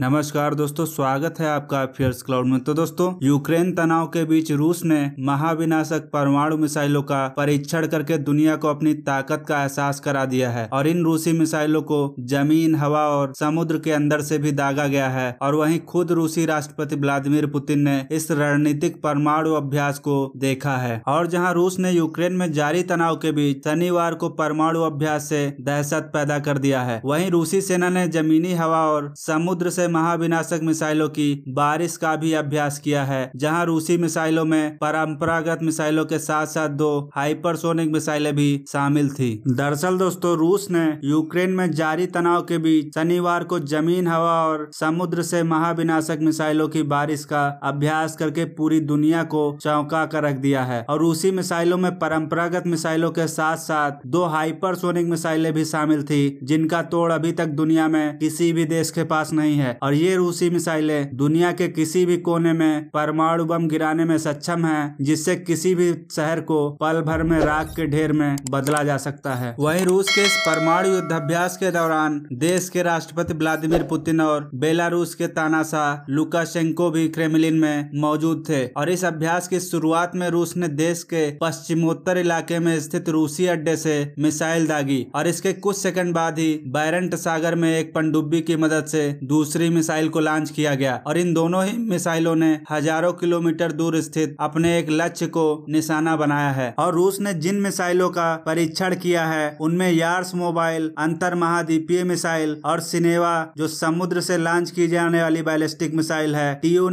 नमस्कार दोस्तों स्वागत है आपका अफेयर्स क्लाउड में तो दोस्तों यूक्रेन तनाव के बीच रूस ने महाविनाशक परमाणु मिसाइलों का परीक्षण करके दुनिया को अपनी ताकत का एहसास करा दिया है और इन रूसी मिसाइलों को जमीन हवा और समुद्र के अंदर से भी दागा गया है और वहीं खुद रूसी राष्ट्रपति व्लादिमीर पुतिन ने इस रणनीतिक परमाणु अभ्यास को देखा है और जहाँ रूस ने यूक्रेन में जारी तनाव के बीच शनिवार को परमाणु अभ्यास से दहशत पैदा कर दिया है वही रूसी सेना ने जमीनी हवा और समुद्र से महाविनाशक मिसाइलों की बारिश का भी अभ्यास किया है जहां रूसी मिसाइलों में परंपरागत मिसाइलों के साथ साथ दो हाइपरसोनिक मिसाइलें भी शामिल थी दरअसल दोस्तों रूस ने यूक्रेन में जारी तनाव के बीच शनिवार को जमीन हवा और समुद्र से महाविनाशक मिसाइलों की बारिश का अभ्यास करके पूरी दुनिया को चौंका कर रख दिया है और रूसी मिसाइलों में परंपरागत मिसाइलों के साथ साथ दो हाइपरसोनिक मिसाइलें भी शामिल थी जिनका तोड़ अभी तक दुनिया में किसी भी देश के पास नहीं है और ये रूसी मिसाइलें दुनिया के किसी भी कोने में परमाणु बम गिराने में सक्षम है जिससे किसी भी शहर को पल भर में राख के ढेर में बदला जा सकता है वही रूस के इस परमाणु युद्धाभ्यास के दौरान देश के राष्ट्रपति व्लादिमिर पुतिन और बेलारूस के तानाशाह लुकाशेंको भी क्रेमलिन में मौजूद थे और इस अभ्यास की शुरुआत में रूस ने देश के पश्चिमोत्तर इलाके में स्थित रूसी अड्डे से मिसाइल दागी और इसके कुछ सेकंड बाद ही बैरंट सागर में एक पनडुब्बी की मदद से दूसरी ही मिसाइल को लॉन्च किया गया और इन दोनों ही मिसाइलों ने हजारों किलोमीटर दूर स्थित अपने एक लक्ष्य को निशाना बनाया है और रूस ने जिन मिसाइलों का परीक्षण किया है उनमें यार्स मोबाइल अंतर महाद्वीपीय मिसाइल और सिनेवा जो समुद्र से लॉन्च की जाने वाली बैलिस्टिक मिसाइल है टी यू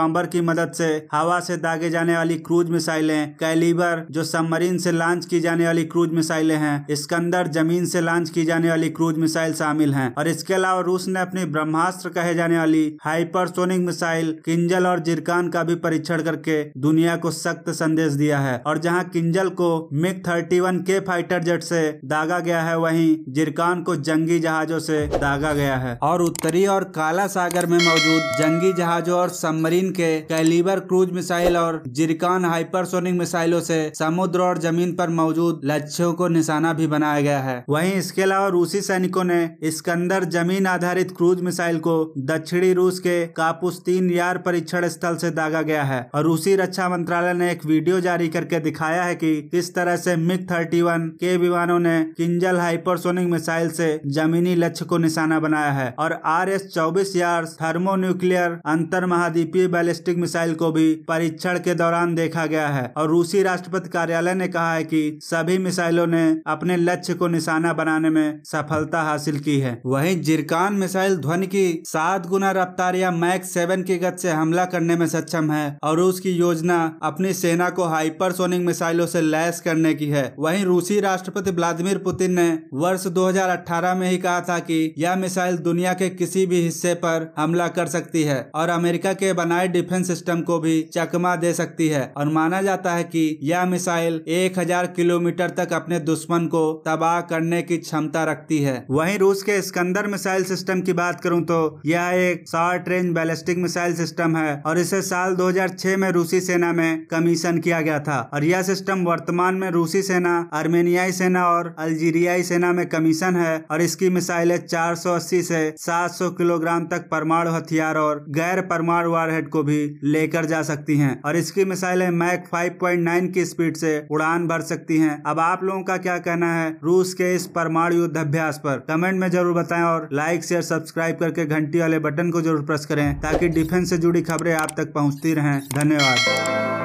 बॉम्बर की मदद से हवा से दागे जाने वाली क्रूज मिसाइलें कैलिबर जो सबमरीन से लॉन्च की जाने वाली क्रूज मिसाइलें हैं इसके अंदर जमीन से लॉन्च की जाने वाली क्रूज मिसाइल शामिल हैं और इसके अलावा रूस ने अपनी ब्रह्मा ब्रह्मास्त्र कहे जाने वाली हाइपरसोनिक मिसाइल किंजल और जिरकान का भी परीक्षण करके दुनिया को सख्त संदेश दिया है और जहां किंजल को मिग थर्टी वन के फाइटर जेट से दागा गया है वहीं जिरकान को जंगी जहाजों से दागा गया है और उत्तरी और काला सागर में मौजूद जंगी जहाजों और सबमरीन के कैलिबर क्रूज मिसाइल और जिरकान हाइपरसोनिक मिसाइलों से समुद्र और जमीन पर मौजूद लक्ष्यों को निशाना भी बनाया गया है वहीं इसके अलावा रूसी सैनिकों ने स्कंदर जमीन आधारित क्रूज मिसाइल को दक्षिणी रूस के तीन यार परीक्षण स्थल से दागा गया है और रूसी रक्षा मंत्रालय ने एक वीडियो जारी करके दिखाया है कि किस तरह से मिग थर्टी के विमानों ने किंजल हाइपरसोनिक मिसाइल से जमीनी लक्ष्य को निशाना बनाया है और आर एस चौबीस यार थर्मो न्यूक्लियर अंतर महाद्वीपीय बैलिस्टिक मिसाइल को भी परीक्षण के दौरान देखा गया है और रूसी राष्ट्रपति कार्यालय ने कहा है कि सभी मिसाइलों ने अपने लक्ष्य को निशाना बनाने में सफलता हासिल की है वहीं जिरकान मिसाइल ध्वनि की की सात गुना रफ्तार या मैक सेवन की गत से हमला करने में सक्षम है और रूस की योजना अपनी सेना को हाइपरसोनिक मिसाइलों से लैस करने की है वहीं रूसी राष्ट्रपति व्लादिमीर पुतिन ने वर्ष 2018 में ही कहा था कि यह मिसाइल दुनिया के किसी भी हिस्से पर हमला कर सकती है और अमेरिका के बनाए डिफेंस सिस्टम को भी चकमा दे सकती है और माना जाता है की यह मिसाइल एक किलोमीटर तक अपने दुश्मन को तबाह करने की क्षमता रखती है वही रूस के स्कंदर मिसाइल सिस्टम की बात करूं तो यह एक short range ballistic missile system है और इसे साल 2006 में रूसी सेना में कमीशन किया गया था और यह सिस्टम वर्तमान में रूसी सेना आर्मेनियाई सेना और अल्जीरियाई सेना में कमीशन है और इसकी मिसाइलें 480 से 700 किलोग्राम तक परमाणु हथियार और गैर परमाणु वारहेड को भी लेकर जा सकती है और इसकी मिसाइलें मैक फाइव की स्पीड से उड़ान भर सकती है अब आप लोगों का क्या कहना है रूस के इस परमाणु युद्ध अभ्यास पर कमेंट में जरूर बताए और लाइक शेयर सब्सक्राइब करके के घंटी वाले बटन को जरूर प्रेस करें ताकि डिफेंस से जुड़ी खबरें आप तक पहुंचती रहें धन्यवाद